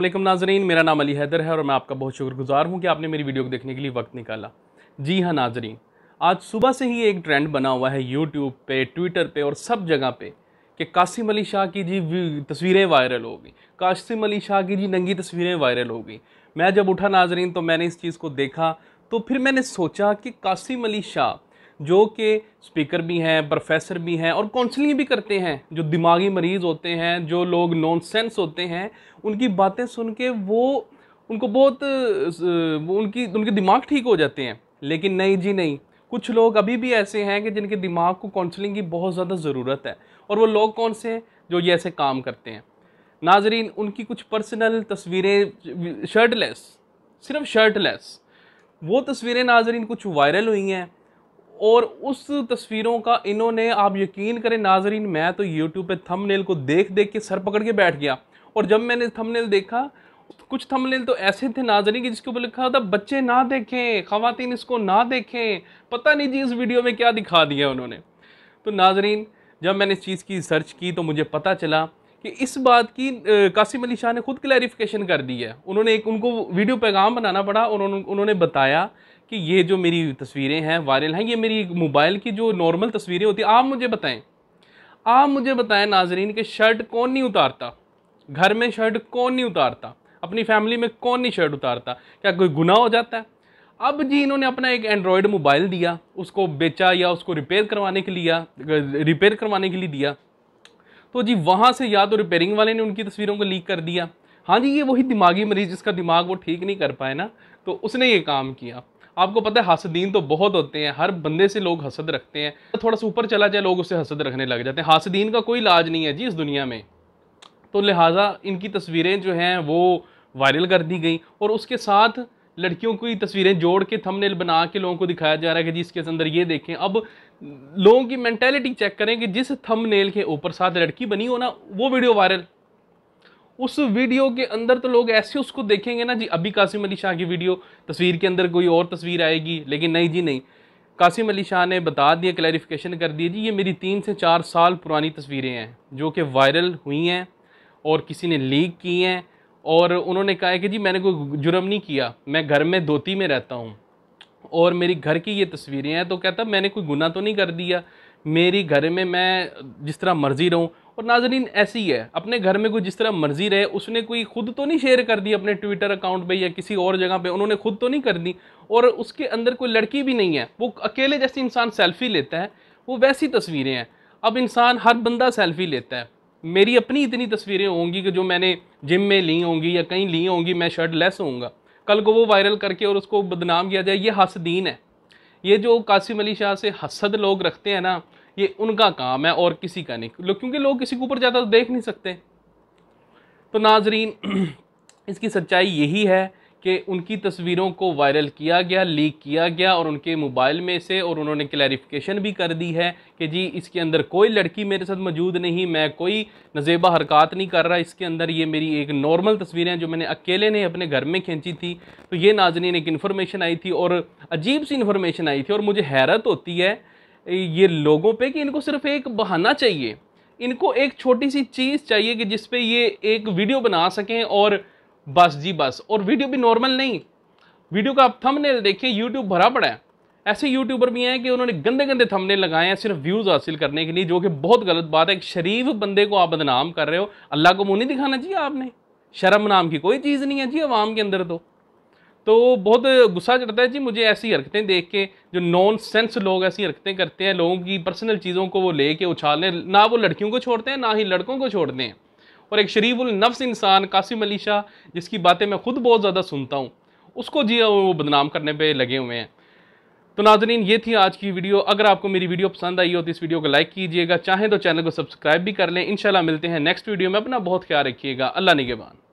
अल्लाम नाजरीन मेरा नाम अली हैदर है और मैं आपका बहुत शुक्रगुजार हूँ कि आपने मेरी वीडियो को देखने के लिए वक्त निकाला जी हाँ नाजरीन आज सुबह से ही एक ट्रेंड बना हुआ है यूट्यूब पे ट्विटर पे और सब जगह पे कि कासिम अली शाह की जी तस्वीरें वायरल हो गई कासिम अली शाह की जी नंगी तस्वीरें वायरल हो गई मैं जब उठा नाजरीन तो मैंने इस चीज़ को देखा तो फिर मैंने सोचा कि कासिम अली शाह जो कि स्पीकर भी हैं प्रोफेसर भी हैं और काउंसलिंग भी करते हैं जो दिमागी मरीज़ होते हैं जो लोग नॉनसेंस होते हैं उनकी बातें सुन के वो उनको बहुत उनकी उनके दिमाग ठीक हो जाते हैं लेकिन नहीं जी नहीं कुछ लोग अभी भी ऐसे हैं कि जिनके दिमाग को काउंसलिंग की बहुत ज़्यादा ज़रूरत है और वो लोग कौन से हैं जो ये ऐसे काम करते हैं नाजरीन उनकी कुछ पर्सनल तस्वीरें शर्टलेस सिर्फ शर्टलेस वो तस्वीरें नाजरीन कुछ वायरल हुई हैं और उस तस्वीरों का इन्होंने आप यकीन करें नाजरीन मैं तो यूट्यूब पे थंबनेल को देख देख के सर पकड़ के बैठ गया और जब मैंने थंबनेल देखा कुछ थंबनेल तो ऐसे थे नाजरीन कि जिसके ऊपर लिखा था बच्चे ना देखें खातन इसको ना देखें पता नहीं जी इस वीडियो में क्या दिखा दिया उन्होंने तो नाजरीन जब मैंने इस चीज़ की सर्च की तो मुझे पता चला कि इस बात की कासिम अली शाह ने खुद क्लैरिफिकेशन कर दी है उन्होंने एक उनको वीडियो पैगाम बनाना पड़ा और उन्होंने बताया कि ये जो मेरी तस्वीरें हैं वायरल हैं ये मेरी मोबाइल की जो नॉर्मल तस्वीरें होती आप मुझे बताएं आप मुझे बताएं नाजरीन कि शर्ट कौन नहीं उतारता घर में शर्ट कौन नहीं उतारता अपनी फैमिली में कौन नहीं शर्ट उतारता क्या कोई गुनाह हो जाता है अब जी इन्होंने अपना एक एंड्रॉयड मोबाइल दिया उसको बेचा या उसको रिपेयर करवाने के लिए रिपेयर करवाने के लिए दिया तो जी वहाँ से या तो रिपेयरिंग वाले ने उनकी तस्वीरों को लीक कर दिया हाँ जी ये वही दिमागी मरीज जिसका दिमाग वो ठीक नहीं कर पाए ना तो उसने ये काम किया आपको पता है हसदीन तो बहुत होते हैं हर बंदे से लोग हसद रखते हैं थोड़ा सा ऊपर चला जाए लोग उससे हसद रखने लग जाते हैं हसदीन का कोई इलाज नहीं है जी इस दुनिया में तो लिहाजा इनकी तस्वीरें जो हैं वो वायरल कर दी गई और उसके साथ लड़कियों की तस्वीरें जोड़ के थंबनेल बना के लोगों को दिखाया जा रहा है कि जी इसके अंदर ये देखें अब लोगों की मैंटेलिटी चेक करें कि जिस थंबनेल के ऊपर साथ लड़की बनी हो ना वो वीडियो वायरल उस वीडियो के अंदर तो लोग ऐसे उसको देखेंगे ना जी अभी कासिम अली शाह की वीडियो तस्वीर के अंदर कोई और तस्वीर आएगी लेकिन नहीं जी नहीं कासिम अली शाह ने बता दिया क्लैरिफिकेशन कर दी जी ये मेरी तीन से चार साल पुरानी तस्वीरें हैं जो कि वायरल हुई हैं और किसी ने लीक की हैं और उन्होंने कहा है कि जी मैंने कोई जुर्म नहीं किया मैं घर में धोती में रहता हूँ और मेरी घर की ये तस्वीरें हैं तो कहता मैंने कोई गुनाह तो नहीं कर दिया मेरी घर में मैं जिस तरह मर्जी रहूँ और नाजरीन ऐसी है अपने घर में कोई जिस तरह मर्जी रहे उसने कोई खुद तो नहीं शेयर कर दी अपने ट्विटर अकाउंट पे या किसी और जगह पे उन्होंने खुद तो नहीं कर दी और उसके अंदर कोई लड़की भी नहीं है वो अकेले जैसे इंसान सेल्फी लेता है वो वैसी तस्वीरें हैं अब इंसान हर बंदा सेल्फी लेता है मेरी अपनी इतनी तस्वीरें होंगी कि जो मैंने जिम में ली होंगी या कहीं ली होंगी मैं शर्ट लेस होऊंगा कल को वो वायरल करके और उसको बदनाम किया जाए ये हसदीन है ये जो कासिम अली शाह से हसद लोग रखते हैं ना ये उनका काम है और किसी का नहीं क्योंकि लोग किसी के ऊपर ज़्यादा देख नहीं सकते तो नाजरीन इसकी सच्चाई यही है कि उनकी तस्वीरों को वायरल किया गया लीक किया गया और उनके मोबाइल में से और उन्होंने क्लैरिफिकेशन भी कर दी है कि जी इसके अंदर कोई लड़की मेरे साथ मौजूद नहीं मैं कोई नजेबा हरकत नहीं कर रहा इसके अंदर ये मेरी एक नॉर्मल तस्वीरें हैं जो मैंने अकेले ने अपने घर में खींची थी तो ये नाजनीन एक इन्फॉर्मेशन आई थी और अजीब सी इन्फॉर्मेशन आई थी और मुझे हैरत होती है ये लोगों पर कि इनको सिर्फ एक बहाना चाहिए इनको एक छोटी सी चीज़ चाहिए कि जिस ये एक वीडियो बना सकें और बस जी बस और वीडियो भी नॉर्मल नहीं वीडियो का आप थंबनेल देखिए यूट्यूब भरा पड़ा है ऐसे यूट्यूबर भी हैं कि उन्होंने गंदे गंदे थंबनेल लगाए हैं सिर्फ व्यूज़ हासिल करने के लिए जो कि बहुत गलत बात है एक शरीफ बंदे को आप बदनाम कर रहे हो अल्लाह को मुँह नहीं दिखाना चाहिए आपने शर्म नाम की कोई चीज़ नहीं है जी आवाम के अंदर तो तो बहुत गुस्सा चढ़ता है जी मुझे ऐसी हरकतें देख के जो नॉन सेंस लोग ऐसी हरकतें करते हैं लोगों की पर्सनल चीज़ों को वो ले उछालने ना वो लड़कियों को छोड़ते हैं ना ही लड़कों को छोड़ते हैं और एक शरीफुल नफ्स इंसान कासिम अली शाह जिसकी बातें मैं ख़ुद बहुत ज़्यादा सुनता हूँ उसको जी हाँ, वो बदनाम करने पर लगे हुए हैं तो नाजरीन ये थी आज की वीडियो अगर आपको मेरी वीडियो पसंद आई हो तो इस वीडियो को लाइक कीजिएगा चाहें तो चैनल को सब्सक्राइब भी कर लें इंशाल्लाह मिलते हैं नेक्स्ट वीडियो में अपना बहुत ख्याल रखिएगा अल्लाह निगेबान